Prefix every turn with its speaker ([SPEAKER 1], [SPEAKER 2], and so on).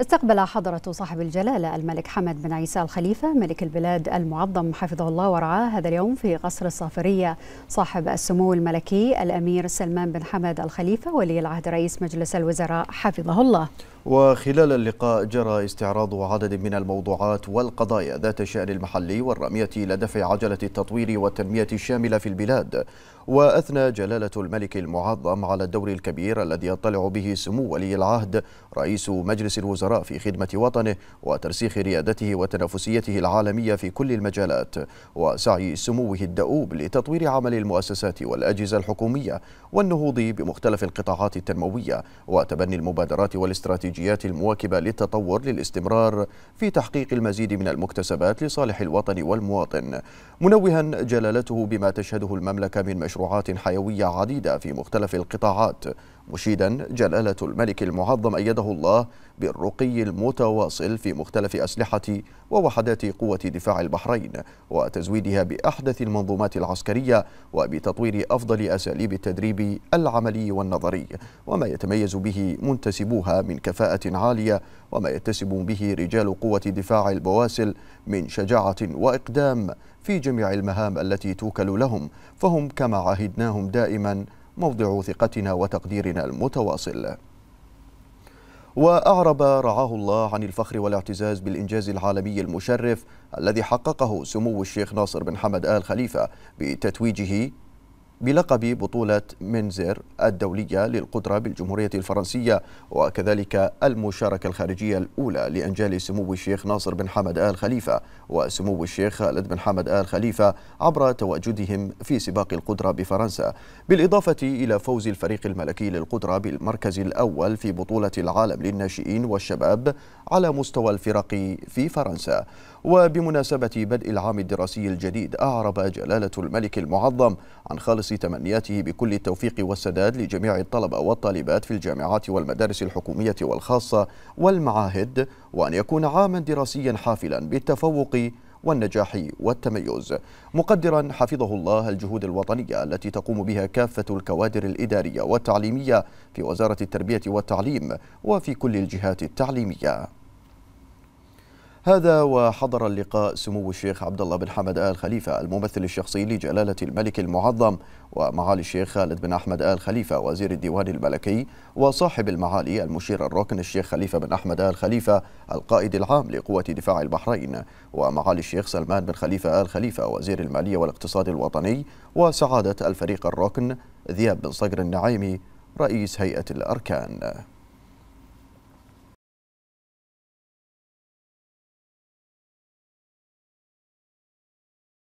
[SPEAKER 1] استقبل حضرة صاحب الجلالة الملك حمد بن عيسى الخليفة ملك البلاد المعظم حفظه الله ورعاه هذا اليوم في قصر الصافرية صاحب السمو الملكي الأمير سلمان بن حمد الخليفة ولي العهد رئيس مجلس الوزراء حفظه الله وخلال اللقاء جرى استعراض عدد من الموضوعات والقضايا ذات الشأن المحلي والرامية إلى دفع عجلة التطوير والتنمية الشاملة في البلاد وأثنى جلالة الملك المعظم على الدور الكبير الذي يطلع به سمو ولي العهد رئيس مجلس الوزراء في خدمة وطنه وترسيخ ريادته وتنافسيته العالمية في كل المجالات وسعي سموه الدؤوب لتطوير عمل المؤسسات والأجهزة الحكومية والنهوض بمختلف القطاعات التنموية وتبني المبادرات والاستراتيجيات الاستراتيجيات المواكبة للتطور للاستمرار في تحقيق المزيد من المكتسبات لصالح الوطن والمواطن منوها جلالته بما تشهده المملكة من مشروعات حيوية عديدة في مختلف القطاعات مشيدا جلالة الملك المعظم أيده الله بالرقي المتواصل في مختلف أسلحة ووحدات قوة دفاع البحرين وتزويدها بأحدث المنظومات العسكرية وبتطوير أفضل أساليب التدريب العملي والنظري وما يتميز به منتسبوها من كفاءة عالية وما يتسم به رجال قوة دفاع البواسل من شجاعة وإقدام في جميع المهام التي توكل لهم فهم كما عهدناهم دائما موضع ثقتنا وتقديرنا المتواصل وأعرب رعاه الله عن الفخر والاعتزاز بالإنجاز العالمي المشرف الذي حققه سمو الشيخ ناصر بن حمد آل خليفة بتتويجه بلقب بطولة منزر الدولية للقدرة بالجمهورية الفرنسية وكذلك المشاركة الخارجية الأولى لأنجال سمو الشيخ ناصر بن حمد آل خليفة وسمو الشيخ خالد بن حمد آل خليفة عبر تواجدهم في سباق القدرة بفرنسا بالإضافة إلى فوز الفريق الملكي للقدرة بالمركز الأول في بطولة العالم للناشئين والشباب على مستوى الفرق في فرنسا وبمناسبة بدء العام الدراسي الجديد أعرب جلالة الملك المعظم عن خالص بلمس تمنياته بكل التوفيق والسداد لجميع الطلبة والطالبات في الجامعات والمدارس الحكومية والخاصة والمعاهد وأن يكون عاما دراسيا حافلا بالتفوق والنجاح والتميز مقدرا حفظه الله الجهود الوطنية التي تقوم بها كافة الكوادر الإدارية والتعليمية في وزارة التربية والتعليم وفي كل الجهات التعليمية هذا وحضر اللقاء سمو الشيخ عبد الله بن حمد آل خليفة الممثل الشخصي لجلالة الملك المعظم ومعالي الشيخ خالد بن أحمد آل خليفة وزير الديوان الملكي وصاحب المعالي المشير الركن الشيخ خليفة بن أحمد آل خليفة القائد العام لقوة دفاع البحرين ومعالي الشيخ سلمان بن خليفة آل خليفة وزير المالية والاقتصاد الوطني وسعادة الفريق الركن ذياب بن صقر النعيمي رئيس هيئة الأركان